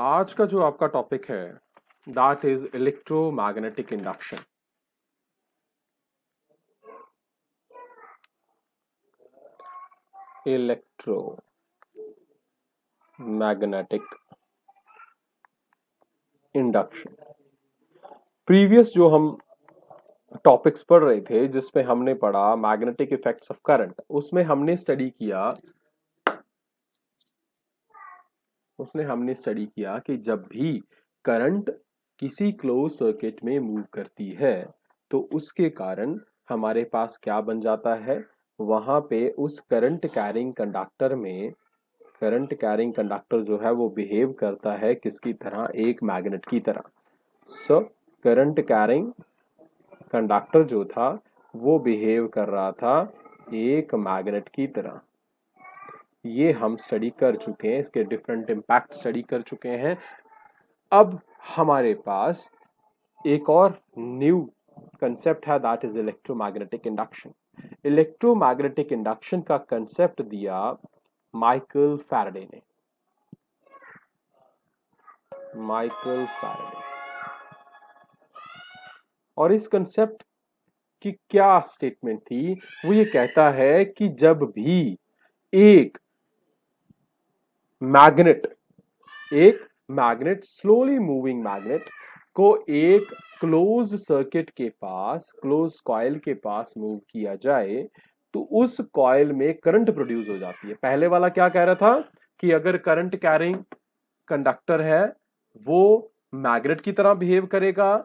आज का जो आपका टॉपिक है that is electromagnetic induction electromagnetic induction previous जो हम टॉपिक्स पढ़ रहे थे जिसमें हमने पढ़ा मैग्नेटिक इफेक्ट्स ऑफ करंट उसमें हमने स्टडी किया उसने हमने स्टडी किया कि जब भी करंट किसी क्लोज सर्किट में मूव करती है तो उसके कारण हमारे पास क्या बन जाता है वहाँ पे उस करंट कैरिंग कंडक्टर में करंट कैरिंग कंडक्टर जो है वो बिहेव करता है किसकी तरह एक मैग्नेट की तरह सो करंट कैरिंग कंडक्टर जो था वो बिहेव कर रहा था एक मैग्नेट की तरह ये हम स्टडी कर चुके हैं इसके डिफरेंट इम्पैक्ट स्टडी कर चुके हैं अब हमारे पास एक और न्यू कंसेप्ट है that is electromagnetic induction electromagnetic induction का कंसेप्ट दिया माइकल फैरडे ने माइकल फैरडे और इस कंसेप्ट की क्या स्टेटमेंट थी वो ये कहता है कि जब भी एक मैग्नेट एक मैग्नेट स्लोली मूविंग मैग्नेट को एक क्लोज सर्किट के पास क्लोज कॉयल के पास मूव किया जाए तो उस कॉयल में करंट प्रोड्यूस हो जाती है पहले वाला क्या कह रहा था कि अगर करंट कैरिंग कंडक्टर है वो मैग्नेट की तरह बिहेव करेगा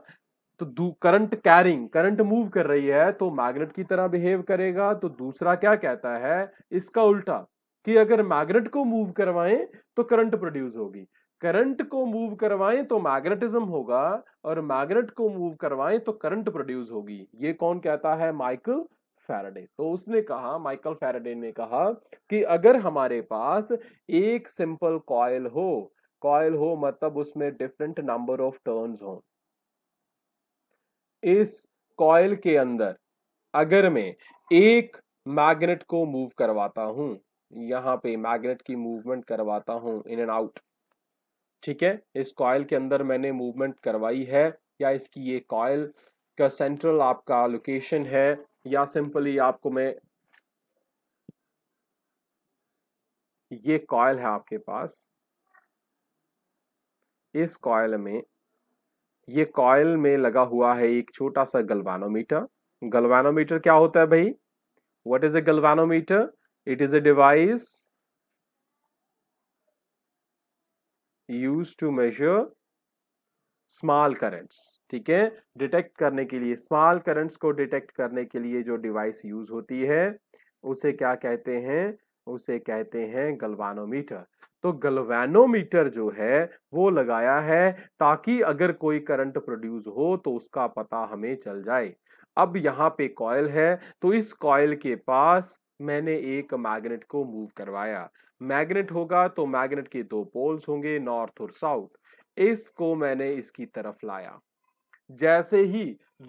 तो करंट कैरिंग करंट मूव कर रही है तो मैग्नेट की तरह बिहेव करेगा तो दूसरा क्या कहता है इसका उल्टा कि अगर मैग्नेट को मूव करवाएं तो करंट प्रोड्यूस होगी करंट को मूव करवाएं तो मैग्नेटिज्म होगा और मैग्नेट को मूव करवाएं तो करंट प्रोड्यूस होगी ये कौन कहता है माइकल फैराडे तो उसने कहा माइकल फैराडे ने कहा कि अगर हमारे पास एक सिंपल कॉयल हो कॉयल हो मतलब उसमें डिफरेंट नंबर ऑफ टर्न्स हो इस कॉयल के अंदर अगर मैं एक मैग्नेट को मूव करवाता हूं यहाँ पे मैग्नेट की मूवमेंट करवाता हूँ इन एंड आउट ठीक है इस कॉयल के अंदर मैंने मूवमेंट करवाई है या इसकी ये कॉयल का सेंट्रल आपका लोकेशन है या सिंपली आपको मैं ये कॉयल है आपके पास इस कॉयल में ये कॉयल में लगा हुआ है एक छोटा सा गलवानोमीटर गलवानोमीटर क्या होता है भाई what is a galvanometer it is a device used to measure small currents ठीक है डिटेक्ट करने के लिए स्मॉल करंट्स को डिटेक्ट करने के लिए जो डिवाइस यूज होती है उसे क्या कहते हैं उसे कहते हैं गलवानोमीटर तो गलवानोमीटर जो है वो लगाया है ताकि अगर कोई करंट प्रोड्यूस हो तो उसका पता हमें चल जाए अब यहाँ पे कॉयल है तो इस कॉयल के पास मैंने एक मैग्नेट को मूव करवाया मैग्नेट होगा तो मैग्नेट के दो पोल्स होंगे नॉर्थ और साउथ इसको मैंने इसकी तरफ लाया जैसे ही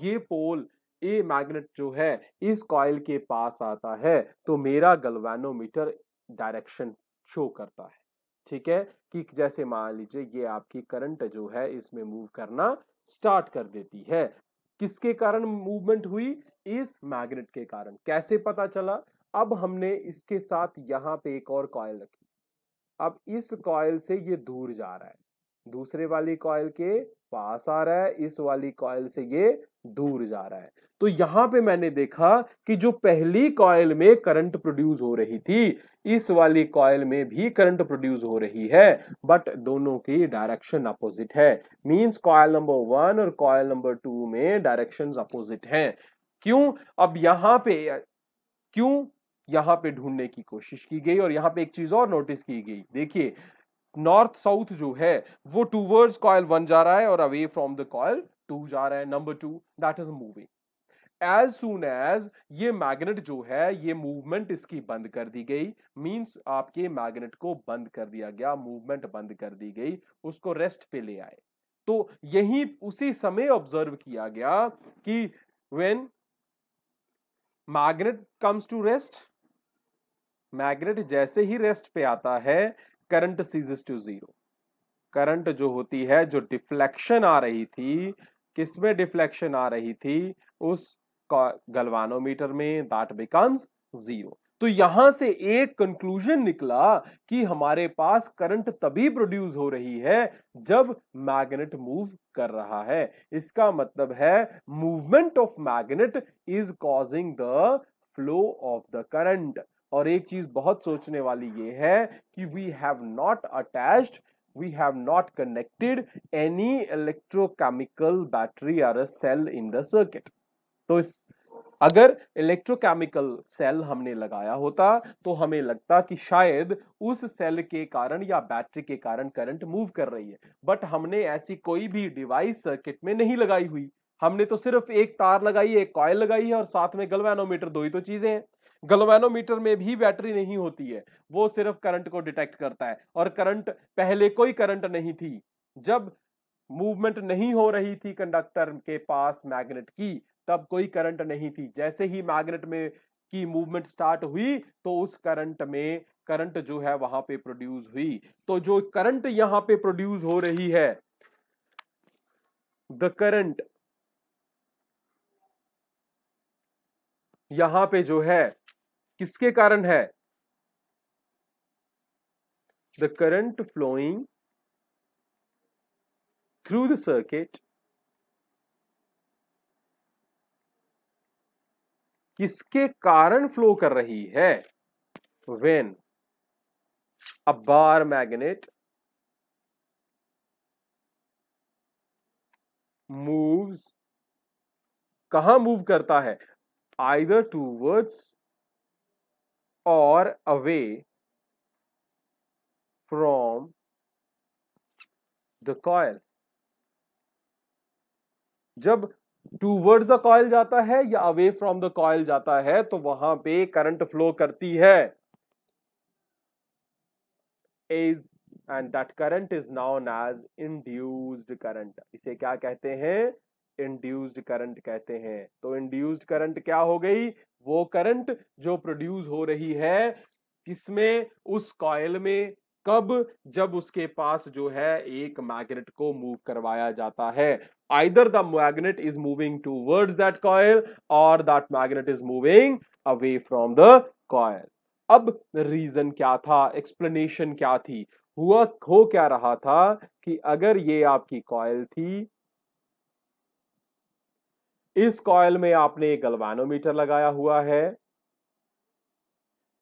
ये पोल ए मैग्नेट जो है इस कॉयल के पास आता है तो मेरा गलवानोमीटर डायरेक्शन शो करता है ठीक है कि जैसे मान लीजिए ये आपकी करंट जो है इसमें मूव करना स्टार्ट कर देती है किसके कारण मूवमेंट हुई इस मैग्नेट के कारण कैसे पता चला अब हमने इसके साथ यहाँ पे एक और कॉयल रखी अब इस कॉयल से ये दूर जा रहा है दूसरे वाली कॉयल के पास आ रहा है इस वाली कॉयल से ये दूर जा रहा है तो यहां पे मैंने देखा कि जो पहली कॉयल में करंट प्रोड्यूस हो रही थी इस वाली कॉयल में भी करंट प्रोड्यूस हो रही है बट दोनों की डायरेक्शन अपोजिट है मींस कॉयल नंबर वन और कॉयल नंबर टू में डायरेक्शंस अपोजिट हैं क्यों अब यहां पे क्यों यहाँ पे ढूंढने की कोशिश की गई और यहाँ पे एक चीज और नोटिस की गई देखिए नॉर्थ साउथ जो है वो टूवर्ड्स कॉयल वन जा रहा है और away from the coil two जा रहा है number two that is moving as soon as ये मैग्नेट जो है ये मूवमेंट इसकी बंद कर दी गई मीन्स आपके मैग्नेट को बंद कर दिया गया मूवमेंट बंद कर दी गई उसको रेस्ट पे ले आए तो यही उसी समय ऑब्जर्व किया गया कि when magnet comes to rest magnet जैसे ही रेस्ट पे आता है current ceases to zero current जो होती है जो डिफ्लेक्शन आ रही थी किसमें डिफ्लेक्शन आ रही थी उस गलवानोमीटर में दैट बिकम्स जीरो तो यहां से एक कंक्लूजन निकला कि हमारे पास करंट तभी प्रोड्यूस हो रही है जब मैग्नेट मूव कर रहा है इसका मतलब है movement of magnet is causing the flow of the current और एक चीज बहुत सोचने वाली ये है कि we have not attached we have not connected any electrochemical battery or a cell in the circuit तो इस अगर इलेक्ट्रोकेमिकल सेल हमने लगाया होता तो हमें लगता कि शायद उस सेल के कारण या बैटरी के कारण करंट मूव कर रही है बट हमने ऐसी कोई भी डिवाइस सर्किट में नहीं लगाई हुई हमने तो सिर्फ एक तार लगाई एक कॉयल लगाई है और साथ में गलवानोमीटर दो ही तो चीजें हैं गलोवेनोमीटर में भी बैटरी नहीं होती है वो सिर्फ करंट को डिटेक्ट करता है और करंट पहले कोई करंट नहीं थी जब मूवमेंट नहीं हो रही थी कंडक्टर के पास मैग्नेट की तब कोई करंट नहीं थी जैसे ही मैग्नेट में की मूवमेंट स्टार्ट हुई तो उस करंट में करंट जो है वहां पे प्रोड्यूस हुई तो जो करंट यहां पे प्रोड्यूस हो रही है द करंट यहां पे जो है किसके कारण है the current flowing through the circuit किसके कारण फ्लो कर रही है when a bar magnet moves कहा मूव करता है either towards or away from the coil जब टूवर्ड्स द कॉयल जाता है या अवे फ्रॉम द कॉयल जाता है तो वहां पे करंट फ्लो करती है is and that current is known as induced current इसे क्या कहते हैं इंड्यूस्ड करंट कहते हैं तो इंड्यूस्ड करंट क्या हो गई वो करंट जो प्रोड्यूस हो रही है किसमें उस कॉयल में कब जब उसके पास जो है एक मैग्नेट को मूव करवाया जाता है either the magnet is moving towards that coil और that magnet is moving away from the coil अब रीजन क्या था एक्सप्लेनेशन क्या थी हुआ हो क्या रहा था कि अगर ये आपकी कॉयल थी इस कॉयल में आपने गलवानोमीटर लगाया हुआ है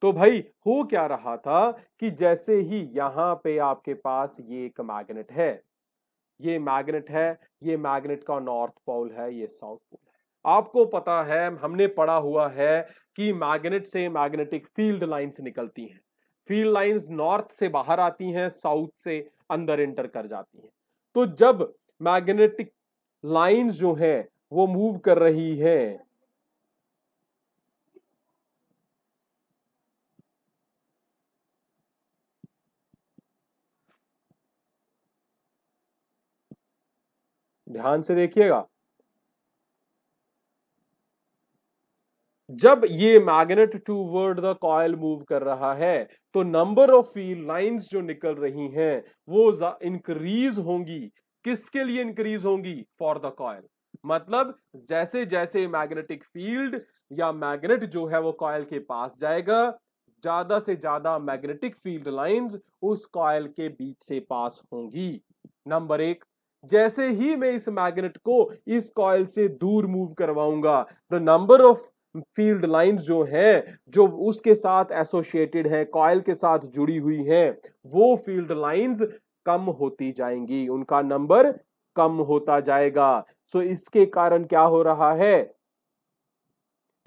तो भाई हो क्या रहा था कि जैसे ही यहां पे आपके पास ये एक मैग्नेट है ये मैग्नेट है ये मैग्नेट का नॉर्थ पोल है ये साउथ पोल है आपको पता है हमने पढ़ा हुआ है कि मैग्नेट से मैग्नेटिक फील्ड लाइंस निकलती हैं फील्ड लाइंस नॉर्थ से बाहर आती हैं साउथ से अंदर एंटर कर जाती हैं तो जब मैग्नेटिक लाइंस जो हैं वो मूव कर रही है ध्यान से देखिएगा जब ये magnet toward the coil move कर रहा है तो नंबर ऑफ फील्ड लाइंस जो निकल रही हैं वो इंक्रीज होंगी किसके लिए इंक्रीज होंगी फॉर द कॉयल मतलब जैसे जैसे मैग्नेटिक फील्ड या मैग्नेट जो है वो कॉयल के पास जाएगा ज्यादा से ज्यादा मैग्नेटिक फील्ड लाइंस उस कॉयल के बीच से पास होंगी नंबर एक जैसे ही मैं इस मैग्नेट को इस कॉयल से दूर मूव करवाऊंगा the number of field lines जो हैं जो उसके साथ एसोसिएटेड है कॉयल के साथ जुड़ी हुई हैं वो फील्ड लाइंस कम होती जाएंगी उनका नंबर कम होता जाएगा सो इसके कारण क्या हो रहा है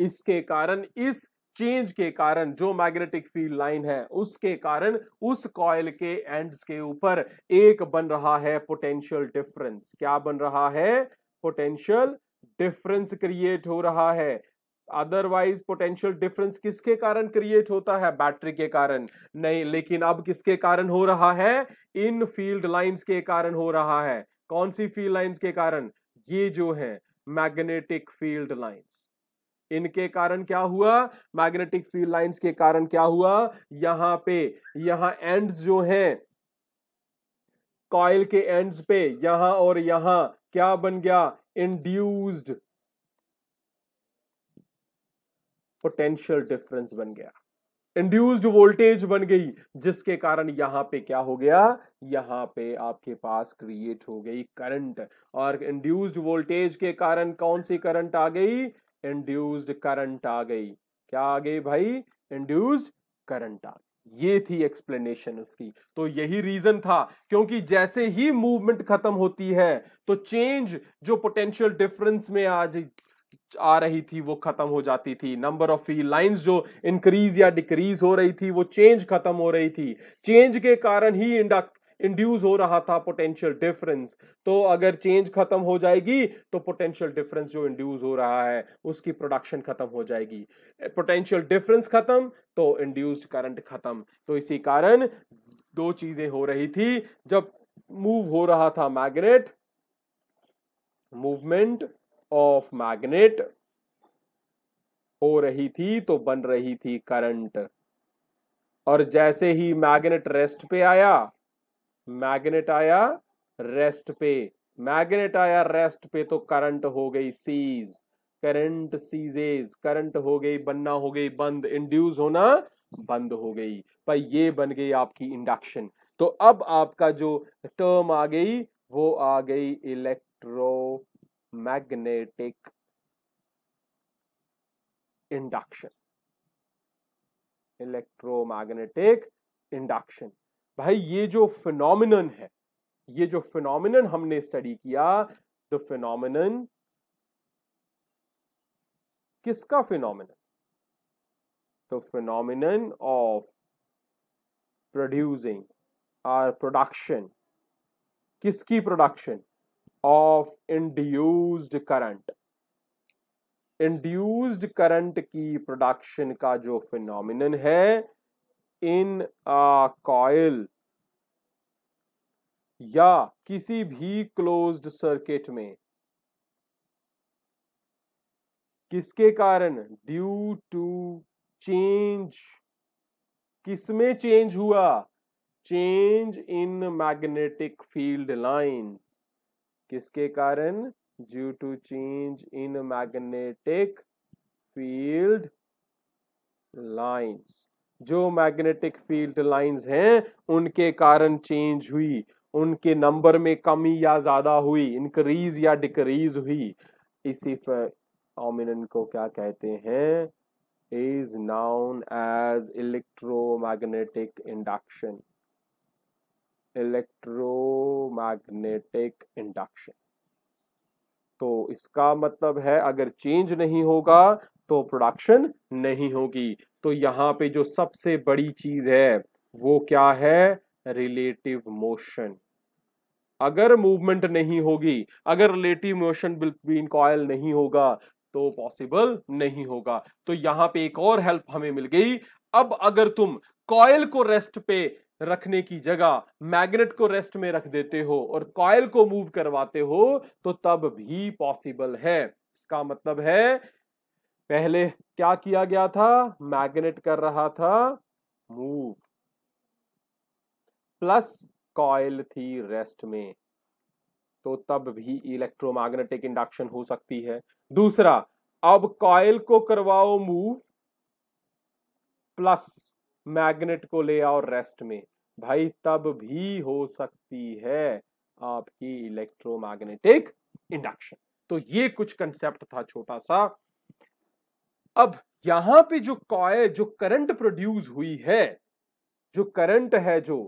इसके कारण इस चेंज के कारण जो मैग्नेटिक फील्ड लाइन है उसके कारण उस कॉयल के एंड्स के ऊपर एक बन रहा है पोटेंशियल डिफरेंस क्या बन रहा है पोटेंशियल डिफरेंस क्रिएट हो रहा है अदरवाइज पोटेंशियल डिफरेंस किसके कारण क्रिएट होता है बैटरी के कारण नहीं लेकिन अब किसके कारण हो रहा है इन फील्ड लाइंस के कारण हो रहा है कौन सी फील्ड लाइंस के कारण ये जो है मैग्नेटिक फील्ड लाइंस इनके कारण क्या हुआ मैग्नेटिक फील्ड लाइंस के कारण क्या हुआ यहां पे यहां एंड्स जो है कॉयल के एंड्स पे यहां और यहां क्या बन गया इंड्यूस्ड पोटेंशियल डिफरेंस बन गया इंड्यूस्ड वोल्टेज बन गई जिसके कारण यहां पे क्या हो गया यहां पे आपके पास क्रिएट हो गई करंट और इंड्यूस्ड वोल्टेज के कारण कौन सी करंट आ गई इंड्यूस्ड करंट आ गई क्या आ गई भाई इंड्यूस्ड करंट आ गई ये थी एक्सप्लेनेशन उसकी तो यही रीजन था क्योंकि जैसे ही मूवमेंट खत्म होती है तो चेंज जो पोटेंशियल डिफरेंस में आज आ रही थी वो खत्म हो जाती थी नंबर ऑफ ही लाइंस जो इंक्रीज या डिक्रीज हो रही थी वो चेंज खत्म हो रही थी चेंज के कारण ही इंडक्ट इंड्यूस हो रहा था पोटेंशियल डिफरेंस तो अगर चेंज खत्म हो जाएगी तो पोटेंशियल डिफरेंस जो इंड्यूस हो रहा है उसकी प्रोडक्शन खत्म हो जाएगी पोटेंशियल डिफरेंस खत्म तो इंड्यूस्ड करंट खत्म तो इसी कारण दो चीजें हो रही थी जब मूव हो रहा था मैग्नेट मूवमेंट ऑफ मैग्नेट हो रही थी तो बन रही थी करंट और जैसे ही मैग्नेट रेस्ट पे आया मैग्नेट आया रेस्ट पे मैग्नेट आया रेस्ट पे तो करंट हो गई सीज करंट सीजेज करंट हो गई बनना हो गई बंद इंड्यूस होना बंद हो गई पर ये बन गई आपकी इंडक्शन तो अब आपका जो टर्म आ गई वो आ गई electromagnetic induction electromagnetic induction भाई ये जो फिनोमिन है ये जो फिनोमिन हमने स्टडी किया द फिनोमिनन किसका phenomenon the phenomenon of producing or production किसकी production of induced current induced current की प्रोडक्शन का जो फिनोमिन है इन कॉयल या किसी भी क्लोज्ड सर्किट में किसके कारण ड्यू टू चेंज किसमें चेंज हुआ change in magnetic field lines किसके कारण due to change in magnetic field lines जो मैग्नेटिक फील्ड लाइंस हैं उनके कारण चेंज हुई उनके नंबर में कमी या ज्यादा हुई इंक्रीज या डिक्रीज हुई इसी फॉमिन को क्या कहते हैं is known as electromagnetic induction electro electromagnetic induction तो इसका मतलब है अगर चेंज नहीं होगा तो प्रोडक्शन नहीं होगी तो यहां पे जो सबसे बड़ी चीज है वो क्या है रिलेटिव मोशन अगर मूवमेंट नहीं होगी अगर रिलेटिव मोशन बिटवीन कॉयल नहीं होगा तो पॉसिबल नहीं होगा तो यहां पे एक और हेल्प हमें मिल गई अब अगर तुम कॉयल को रेस्ट पे रखने की जगह मैग्नेट को रेस्ट में रख देते हो और कॉयल को मूव करवाते हो तो तब भी पॉसिबल है इसका मतलब है पहले क्या किया गया था मैग्नेट कर रहा था मूव प्लस कॉयल थी रेस्ट में तो तब भी इलेक्ट्रोमैग्नेटिक इंडक्शन हो सकती है दूसरा अब कॉयल को करवाओ मूव प्लस मैग्नेट को ले आओ रेस्ट में भाई तब भी हो सकती है आपकी इलेक्ट्रोमैग्नेटिक इंडक्शन तो ये कुछ कंसेप्ट था छोटा सा अब यहां पे जो कॉय जो करंट प्रोड्यूस हुई है जो करंट है जो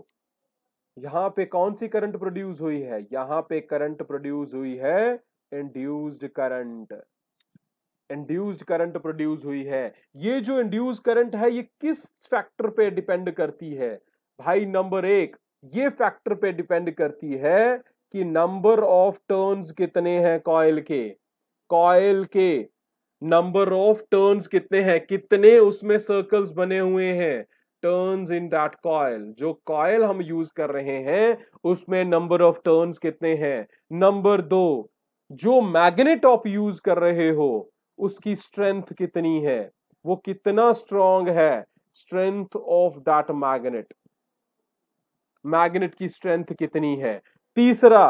यहां पे कौन सी करंट प्रोड्यूस हुई है यहां पे करंट प्रोड्यूस हुई है induced current induced current produce हुई है ये जो इंड्यूस करंट है ये किस फैक्टर पे डिपेंड करती है भाई नंबर एक ये फैक्टर पे डिपेंड करती है कि नंबर ऑफ टर्न्स कितने हैं कॉयल के कॉयल के नंबर ऑफ टर्न्स कितने हैं कितने उसमें सर्कल्स बने हुए हैं टर्न्स इन दैट कॉयल जो कॉयल हम यूज कर रहे हैं उसमें नंबर ऑफ टर्न्स कितने हैं नंबर दो जो मैग्नेट आप यूज कर रहे हो उसकी स्ट्रेंथ कितनी है वो कितना स्ट्रांग है strength of that magnet magnet की स्ट्रेंथ कितनी है तीसरा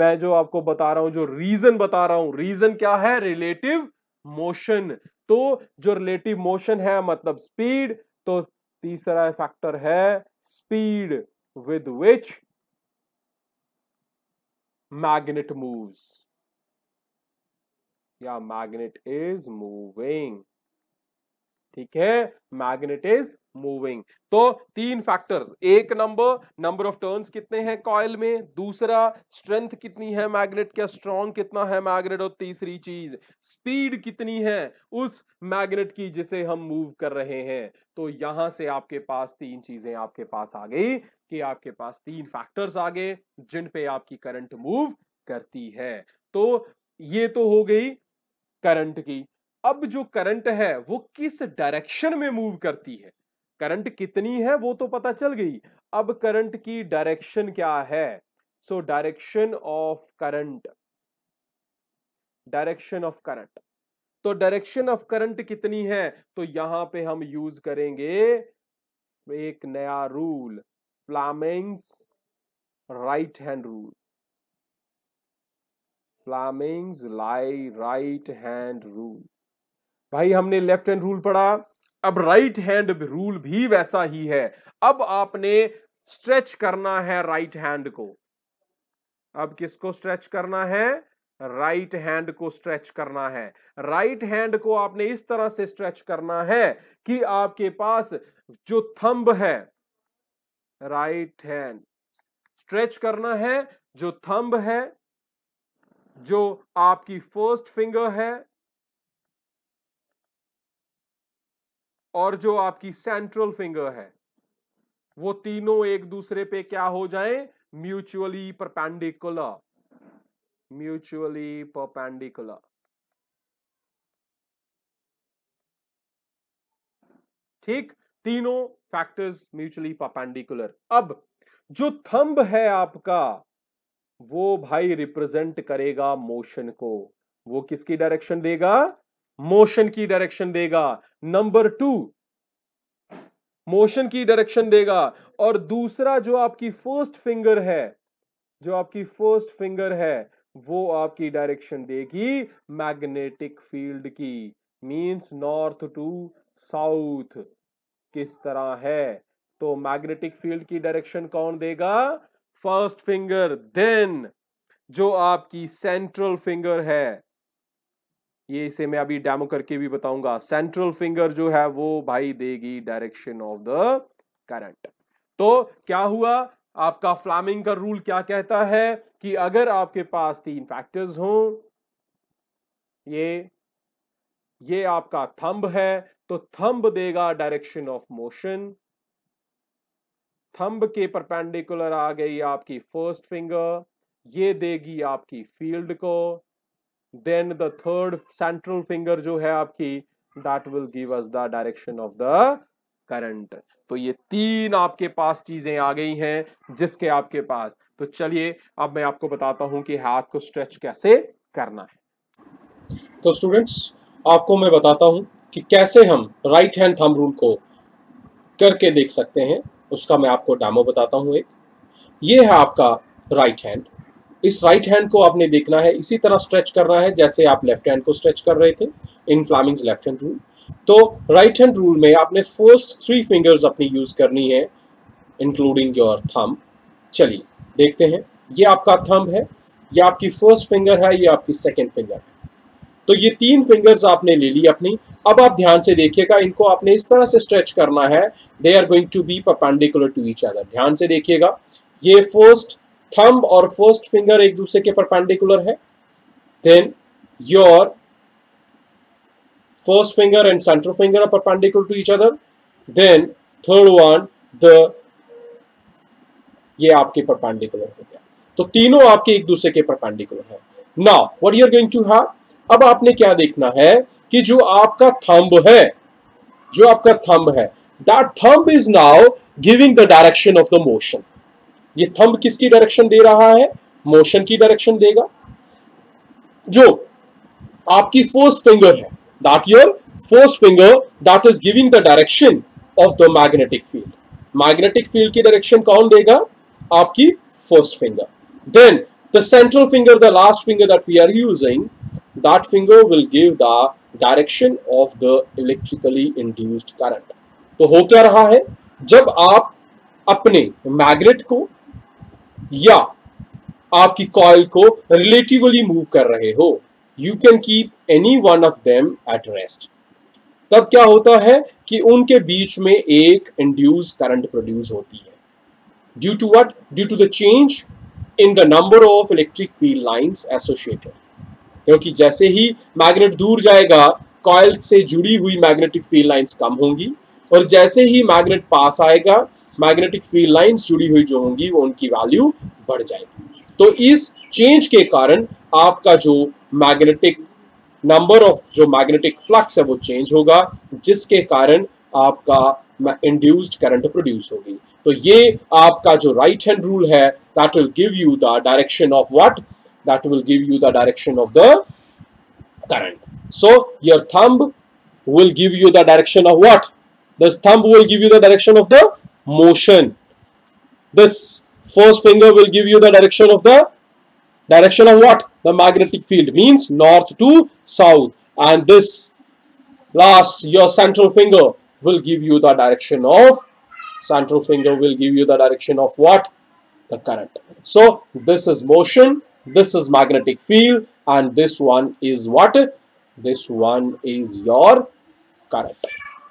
मैं जो आपको बता रहा हूं जो रीजन बता रहा हूं रीजन क्या है रिलेटिव मोशन तो जो रिलेटिव मोशन है मतलब स्पीड तो तीसरा फैक्टर है speed with which magnet moves या मैग्नेट इज मूविंग ठीक है मैग्नेट इज मूविंग तो तीन फैक्टर्स एक नंबर नंबर ऑफ टर्न्स कितने हैं कॉयल में दूसरा स्ट्रेंथ कितनी है मैग्नेट क्या स्ट्रॉन्ग कितना है मैग्नेट और तीसरी चीज स्पीड कितनी है उस मैग्नेट की जिसे हम मूव कर रहे हैं तो यहां से आपके पास तीन चीजें आपके पास आ गई कि आपके पास तीन फैक्टर्स आ गए जिन पे आपकी करंट मूव करती है तो ये तो हो गई करंट की अब जो करंट है वो किस डायरेक्शन में मूव करती है करंट कितनी है वो तो पता चल गई अब करंट की डायरेक्शन क्या है so direction of current direction of current तो डायरेक्शन ऑफ करंट कितनी है तो यहां पे हम यूज करेंगे एक नया rule Fleming's right hand rule Fleming's लाई राइट हैंड रूल भाई हमने लेफ्ट हैंड रूल पढ़ा अब राइट हैंड रूल भी वैसा ही है अब आपने स्ट्रेच करना है राइट हैंड को अब किसको स्ट्रेच करना है राइट हैंड को स्ट्रेच करना है राइट right हैंड को आपने इस तरह से स्ट्रेच करना है कि आपके पास जो थंब है राइट हैंड स्ट्रेच करना है जो थंब है जो आपकी फर्स्ट फिंगर है और जो आपकी सेंट्रल फिंगर है वो तीनों एक दूसरे पे क्या हो जाएं म्यूचुअली परपेंडिकुलर म्यूचुअली परपेंडिकुलर ठीक तीनों फैक्टर्स म्यूचुअली परपेंडिकुलर अब जो थंब है आपका वो भाई रिप्रेजेंट करेगा मोशन को वो किसकी डायरेक्शन देगा मोशन की डायरेक्शन देगा नंबर टू मोशन की डायरेक्शन देगा और दूसरा जो आपकी फर्स्ट फिंगर है जो आपकी फर्स्ट फिंगर है वो आपकी डायरेक्शन देगी मैग्नेटिक फील्ड की मींस नॉर्थ टू साउथ किस तरह है तो मैग्नेटिक फील्ड की डायरेक्शन कौन देगा फर्स्ट फिंगर देन जो आपकी सेंट्रल फिंगर है ये इसे मैं अभी डेमो करके भी बताऊंगा सेंट्रल फिंगर जो है वो भाई देगी डायरेक्शन ऑफ द करंट तो क्या हुआ आपका फ्लामिंग का रूल क्या कहता है कि अगर आपके पास तीन फैक्टर्स हो ये ये आपका थंब है तो थंब देगा डायरेक्शन ऑफ मोशन थंब के परपेंडिकुलर आ गई आपकी फर्स्ट फिंगर ये देगी आपकी फील्ड को then the third central finger जो है आपकी that will give us the direction of the current तो ये तीन आपके पास चीजें आ गई हैं जिसके आपके पास तो चलिए अब मैं आपको बताता हूं कि हाथ को स्ट्रेच कैसे करना है तो स्टूडेंट्स आपको मैं बताता हूं कि कैसे हम राइट हैंड थंब रूल को करके देख सकते हैं उसका मैं आपको डैमो बताता हूँ एक ये है आपका राइट हैंड इस राइट हैंड को आपने देखना है इसी तरह स्ट्रेच करना है जैसे आप लेफ्ट हैंड को स्ट्रेच कर रहे थे in Fleming left hand rule तो राइट हैंड रूल में आपने फोर्स थ्री फिंगर्स अपनी यूज़ करनी है इंक्लूडिंग योर थम चलिए देखते हैं ये आपका थम है ये आपकी फर्स्ट फिंगर है ये आपकी सेकेंड फिंगर है तो ये तीन फिंगर्स आपने ले ली अपनी अब आप ध्यान से देखिएगा इनको आपने इस तरह से स्ट्रेच करना है they are going to be perpendicular to each other ध्यान से देखिएगा ये फर्स्ट थंब और फर्स्ट फिंगर एक दूसरे के परपेंडिकुलर है then your first finger and central finger are perpendicular to each other then third one the ये आपके परपेंडिकुलर हो गया तो तीनों आपके एक दूसरे के परपेंडिकुलर है now what you are going to have अब आपने क्या देखना है कि जो आपका थंब है जो आपका थंब है that thumb is now giving the direction of the motion ये थंब किसकी डायरेक्शन दे रहा है मोशन की डायरेक्शन देगा जो आपकी फर्स्ट फिंगर है that your first finger that is giving the direction of the magnetic field magnetic field की डायरेक्शन कौन देगा आपकी first finger then the central finger the last finger that we are using That finger will give the direction of the electrically induced current. तो हो क्या रहा है जब आप अपने मैग्नेट को या आपकी कॉयल को रिलेटिवली मूव कर रहे हो you can keep any one of them at rest तब क्या होता है कि उनके बीच में एक इंड्यूस करंट प्रोड्यूस होती है due to what due to the change in the number of electric field lines associated क्योंकि जैसे ही मैग्नेट दूर जाएगा कॉयल से जुड़ी हुई मैग्नेटिक फील्ड लाइंस कम होंगी और जैसे ही मैग्नेट पास आएगा मैग्नेटिक फील्ड लाइंस जुड़ी हुई जो होंगी वो उनकी वैल्यू बढ़ जाएगी तो इस चेंज के कारण आपका जो मैग्नेटिक नंबर ऑफ जो मैग्नेटिक फ्लक्स है वो चेंज होगा जिसके कारण आपका इंड्यूस्ड करंट प्रोड्यूस होगी तो ये आपका जो राइट हैंड रूल है that will give you the direction of what that will give you the direction of the current. So your thumb will give you the direction of what? This thumb will give you the direction of the motion. This first finger will give you the direction of the direction of what? The magnetic field means north to south. And this last, your central finger will give you the direction of central finger will give you the direction of what? The current. So this is motion This is magnetic field and this one is what? This one is your current.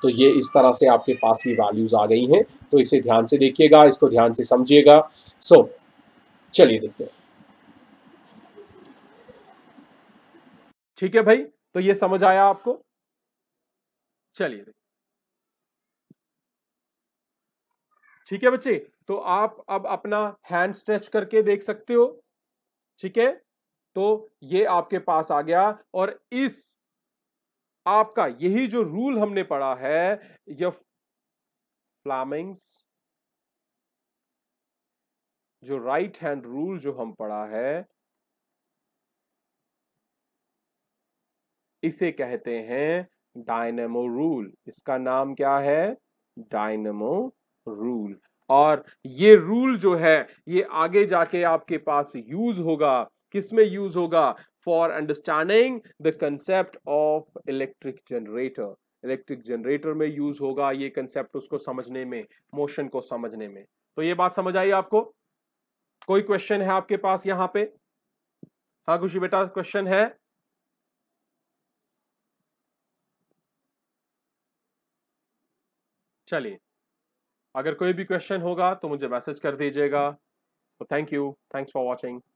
तो ये इस तरह से आपके पास ये values आ गई हैं तो इसे ध्यान से देखिएगा इसको ध्यान से समझिएगा सो so, चलिए देखते हैं ठीक है भाई तो ये समझ आया आपको चलिए ठीक है बच्चे तो आप अब अपना हैंड स्ट्रेच करके देख सकते हो ठीक है तो ये आपके पास आ गया और इस आपका यही जो रूल हमने पढ़ा है ये फ्लामिंग्स जो राइट हैंड रूल जो हम पढ़ा है इसे कहते हैं डायनेमो रूल इसका नाम क्या है डायनेमो रूल और ये रूल जो है ये आगे जाके आपके पास यूज होगा किस में यूज होगा for understanding the concept of electric generator electric generator में यूज होगा ये कंसेप्ट उसको समझने में मोशन को समझने में तो ये बात समझ आई आपको कोई क्वेश्चन है आपके पास यहां पे हाँ खुशी बेटा क्वेश्चन है चलिए अगर कोई भी क्वेश्चन होगा तो मुझे मैसेज कर दीजिएगा तो thank you thanks for watching